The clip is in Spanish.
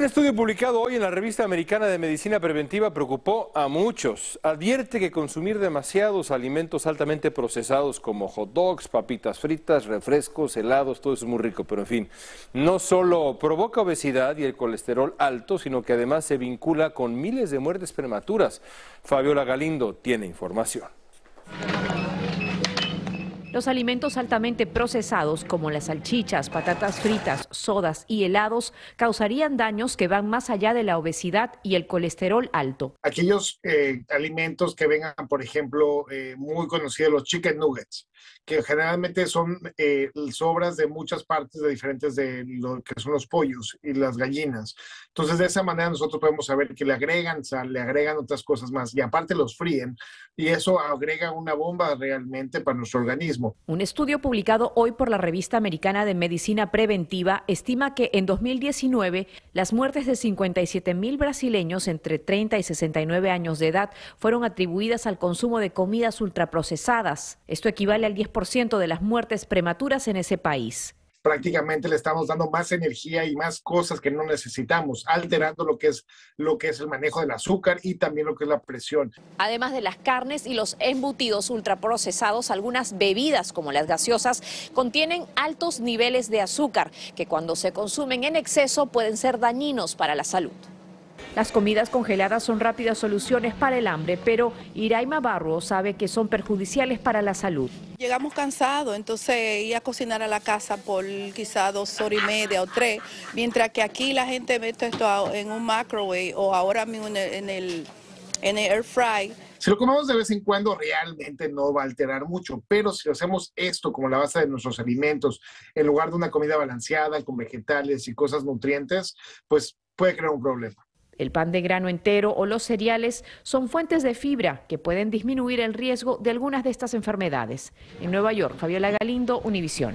Un estudio publicado hoy en la revista americana de medicina preventiva preocupó a muchos. Advierte que consumir demasiados alimentos altamente procesados como hot dogs, papitas fritas, refrescos, helados, todo eso es muy rico, pero en fin, no solo provoca obesidad y el colesterol alto, sino que además se vincula con miles de muertes prematuras. Fabiola Galindo tiene información. Los alimentos altamente procesados como las salchichas, patatas fritas, sodas y helados causarían daños que van más allá de la obesidad y el colesterol alto. Aquellos eh, alimentos que vengan, por ejemplo, eh, muy conocidos los chicken nuggets, que generalmente son eh, sobras de muchas partes de diferentes de lo que son los pollos y las gallinas. Entonces, de esa manera nosotros podemos saber que le agregan sal, le agregan otras cosas más y aparte los fríen y eso agrega una bomba realmente para nuestro organismo. Un estudio publicado hoy por la revista americana de medicina preventiva estima que en 2019 las muertes de 57 mil brasileños entre 30 y 69 años de edad fueron atribuidas al consumo de comidas ultraprocesadas. Esto equivale al 10% de las muertes prematuras en ese país prácticamente le estamos dando más energía y más cosas que no necesitamos, alterando lo que es lo que es el manejo del azúcar y también lo que es la presión. Además de las carnes y los embutidos ultraprocesados, algunas bebidas como las gaseosas contienen altos niveles de azúcar que cuando se consumen en exceso pueden ser dañinos para la salud. Las comidas congeladas son rápidas soluciones para el hambre, pero Iraima Barro sabe que son perjudiciales para la salud. Llegamos cansados, entonces ir a cocinar a la casa por quizá dos horas y media o tres, mientras que aquí la gente mete esto en un microwave o ahora mismo en el, en el, en el air fry. Si lo comemos de vez en cuando, realmente no va a alterar mucho, pero si hacemos esto como la base de nuestros alimentos, en lugar de una comida balanceada con vegetales y cosas nutrientes, pues puede crear un problema. El pan de grano entero o los cereales son fuentes de fibra que pueden disminuir el riesgo de algunas de estas enfermedades. En Nueva York, Fabiola Galindo, Univisión.